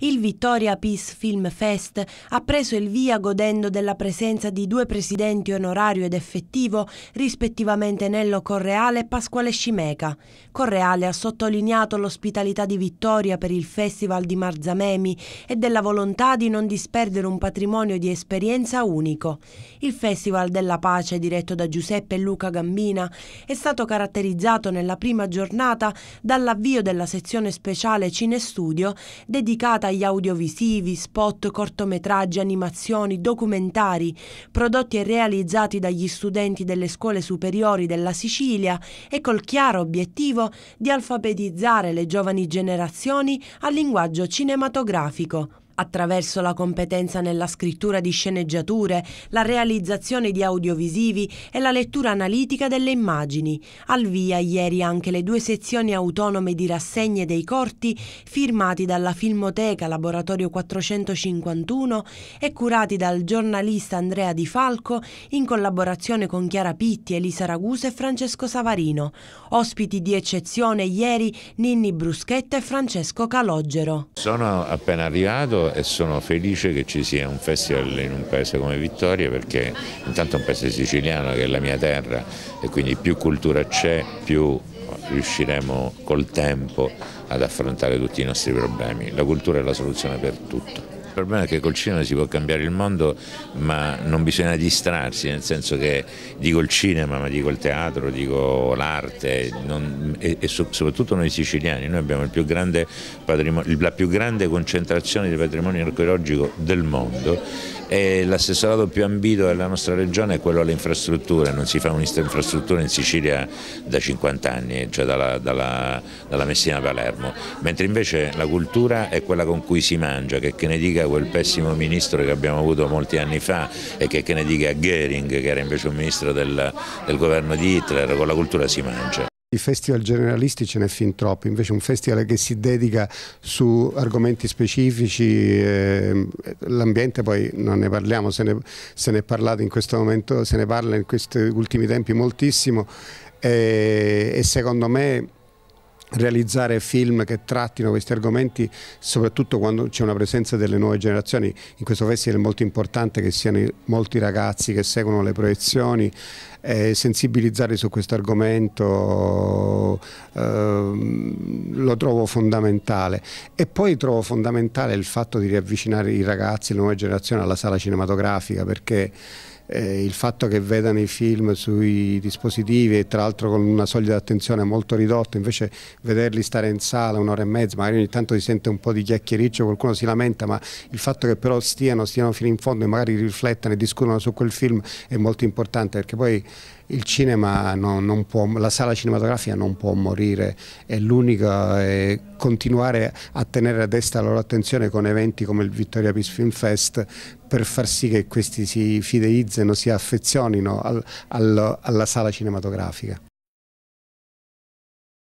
Il Vittoria Peace Film Fest ha preso il via godendo della presenza di due presidenti onorario ed effettivo, rispettivamente Nello Correale e Pasquale Scimeca. Correale ha sottolineato l'ospitalità di Vittoria per il Festival di Marzamemi e della volontà di non disperdere un patrimonio di esperienza unico. Il Festival della Pace, diretto da Giuseppe e Luca Gambina, è stato caratterizzato nella prima giornata dall'avvio della sezione speciale Cinestudio dedicata tagli audiovisivi, spot, cortometraggi, animazioni, documentari, prodotti e realizzati dagli studenti delle scuole superiori della Sicilia e col chiaro obiettivo di alfabetizzare le giovani generazioni al linguaggio cinematografico attraverso la competenza nella scrittura di sceneggiature, la realizzazione di audiovisivi e la lettura analitica delle immagini. Al via ieri anche le due sezioni autonome di rassegne dei corti firmati dalla Filmoteca Laboratorio 451 e curati dal giornalista Andrea Di Falco in collaborazione con Chiara Pitti, Elisa Ragusa e Francesco Savarino. Ospiti di eccezione ieri Ninni Bruschetta e Francesco Calogero. Sono appena arrivato e sono felice che ci sia un festival in un paese come Vittoria perché intanto è un paese siciliano che è la mia terra e quindi più cultura c'è più riusciremo col tempo ad affrontare tutti i nostri problemi. La cultura è la soluzione per tutto. Il problema è che col cinema si può cambiare il mondo ma non bisogna distrarsi, nel senso che dico il cinema ma dico il teatro, dico l'arte non, e, e, soprattutto noi siciliani, noi abbiamo più la più grande concentrazione di patrimonio archeologico del mondo e l'assessorato più ambito della nostra regione è quello alle infrastrutture, non si fa un'infrastruttura in Sicilia da 50 anni, cioè dalla, dalla, dalla Messina a Palermo, mentre invece la cultura è quella con cui si mangia, che, che ne dica quel pessimo ministro che abbiamo avuto molti anni fa e che, che ne dica Göring, che era invece un ministro del, del governo di Hitler, con la cultura si mangia. I festival generalisti ce n'è fin troppo, invece un festival che si dedica su argomenti specifici, eh, l'ambiente poi non ne parliamo, se ne, se ne, è parlato in questo momento, se ne parla in questi ultimi tempi moltissimo eh, e secondo me realizzare film che trattino questi argomenti soprattutto quando c'è una presenza delle nuove generazioni in questo festival è molto importante che siano molti ragazzi che seguono le proiezioni eh, sensibilizzare su questo argomento eh, lo trovo fondamentale e poi trovo fondamentale il fatto di riavvicinare i ragazzi, le nuove generazioni alla sala cinematografica perché eh, il fatto che vedano i film sui dispositivi e tra l'altro con una soglia di attenzione molto ridotta, invece vederli stare in sala un'ora e mezza, magari ogni tanto si sente un po' di chiacchiericcio, qualcuno si lamenta, ma il fatto che però stiano, stiano fino in fondo e magari riflettano e discutano su quel film è molto importante perché poi il cinema non, non può, la sala cinematografica non può morire, è l'unica, è continuare a tenere a destra la loro attenzione con eventi come il Vittoria Peace Film Fest per far sì che questi si fidelizzino, si affezionino al, al, alla sala cinematografica.